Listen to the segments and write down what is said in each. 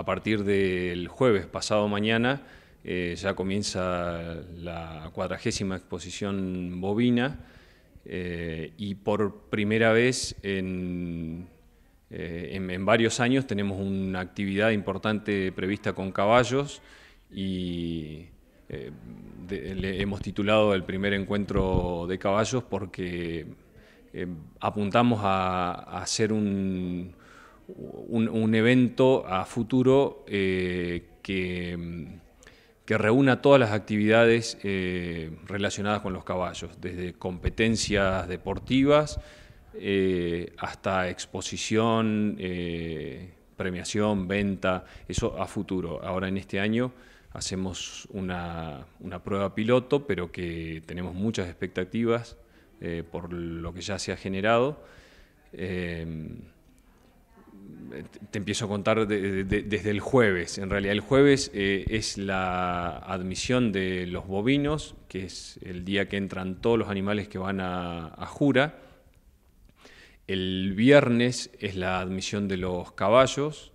a partir del jueves pasado mañana eh, ya comienza la cuadragésima exposición bovina eh, y por primera vez eh, en, en, varios años tenemos una actividad importante prevista con caballos y le hemos titulado el primer encuentro de caballos porque apuntamos a hacer un, un, evento a futuro eh, que, que, reúna todas las actividades eh, relacionadas con los caballos, desde competencias deportivas eh, hasta exposición, premiación, venta, eso a futuro. Ahora en este año hacemos una, una prueba piloto, pero que tenemos muchas expectativas por lo que ya se ha generado te empiezo a contar desde el jueves. En realidad el jueves eh, es la admisión de los bovinos, que es el día que entran todos los animales que van a, jura. El viernes es la admisión de los caballos.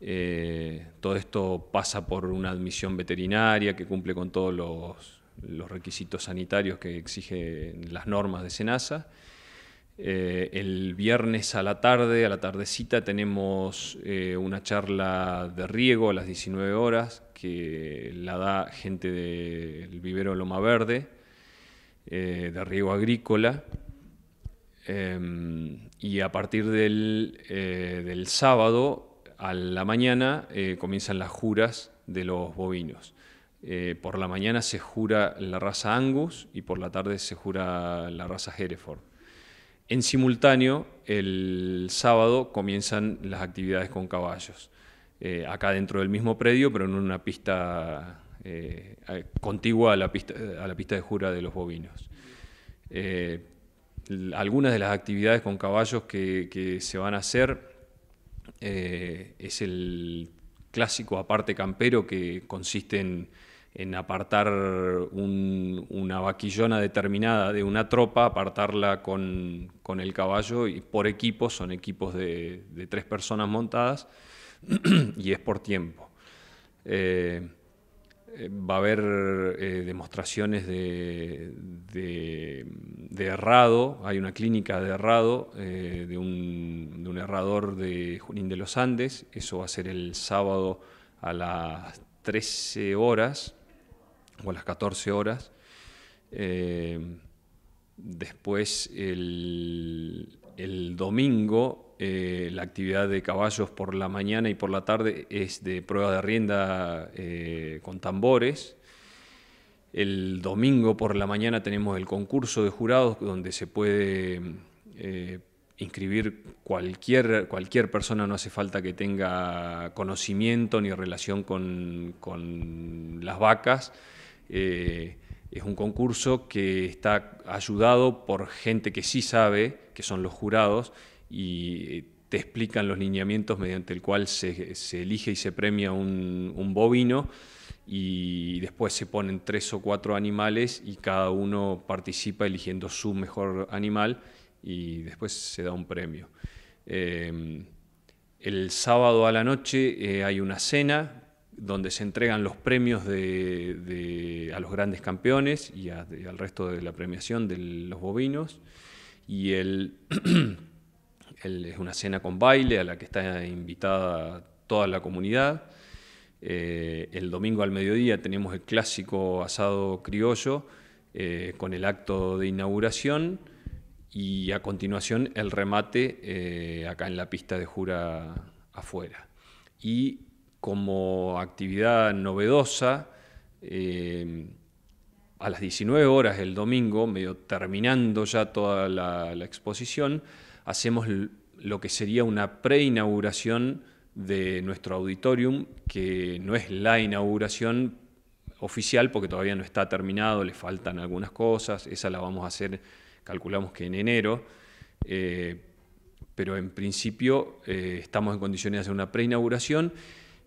Eh, todo esto pasa por una admisión veterinaria que cumple con todos los requisitos sanitarios que exigen las normas de SENASA. Eh, el viernes a la tarde, a la tardecita, tenemos eh, una charla de riego a las 19 horas que la da gente del vivero Loma Verde, eh, de riego agrícola. Em, y a partir del, del, sábado a la mañana comienzan las juras de los bovinos. por la mañana se jura la raza Angus y por la tarde se jura la raza Hereford. En simultáneo, el sábado comienzan las actividades con caballos, eh, acá dentro del mismo predio, pero en una pista eh, contigua a la pista, de jura de los bovinos. Eh, algunas de las actividades con caballos que se van a hacer es el clásico aparte campero que consiste en en apartar una vaquillona determinada de una tropa, apartarla con, el caballo y por equipos, son equipos de, tres personas montadas y es por tiempo. Eh, eh, va a haber eh, demostraciones de, errado, hay una clínica de errado, de, un, de, un, herrador de Junín de los Andes, eso va a ser el sábado a las 13 horas o a las 14 horas. Eh, después el, domingo eh, la actividad de caballos por la mañana y por la tarde es de prueba de rienda eh, con tambores. El domingo por la mañana tenemos el concurso de jurados donde se puede inscribir cualquier, cualquier persona, no hace falta que tenga conocimiento ni relación con las vacas. Eh, es un concurso que está ayudado por gente que sí sabe, que son los jurados, y eh, te explican los lineamientos mediante el cual se, elige y se premia un, bovino, y después se ponen tres o cuatro animales y cada uno participa eligiendo su mejor animal y después se da un premio. Em, el sábado a la noche eh, hay una cena donde se entregan los premios de a los grandes campeones y, al resto de la premiación de los bovinos. Y es una cena con baile a la que está invitada toda la comunidad. Eh, el domingo al mediodía tenemos el clásico asado criollo eh, con el acto de inauguración y a continuación el remate eh, acá en la pista de Jura afuera. Y como actividad novedosa, Em, a las 19 horas del domingo, medio terminando ya toda la, exposición, hacemos lo que sería una preinauguración de nuestro auditorium, que no es la inauguración oficial porque todavía no está terminado, le faltan algunas cosas, esa la vamos a hacer, calculamos que en enero, eh, pero en principio eh, estamos en condiciones de hacer una preinauguración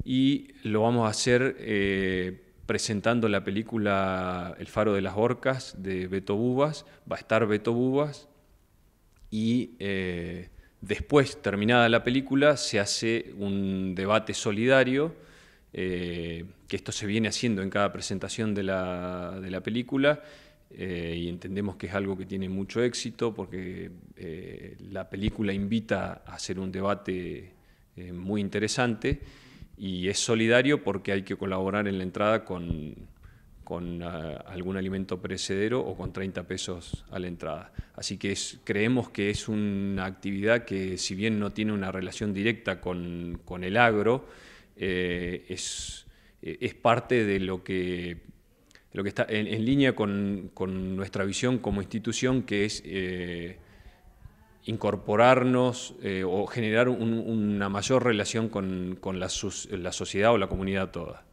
y lo vamos a hacer... Eh, presentando la película El faro de las orcas de Beto Bubas, va a estar Beto Bubas y eh, después, terminada la película, se hace un debate solidario, eh, que esto se viene haciendo en cada presentación de la, película. Eh, y entendemos que es algo que tiene mucho éxito porque la película invita a hacer un debate muy interesante y es solidario porque hay que colaborar en la entrada con, ah, algún alimento perecedero o con 30 pesos a la entrada. Así que creemos que es una actividad que si bien no tiene una relación directa con, el agro, eh, es, eh, es, parte de lo que, lo que está en, línea con, con, nuestra visión como institución, que es... Eh, incorporarnos eh, o generar una mayor relación con, con la sociedad o la comunidad toda.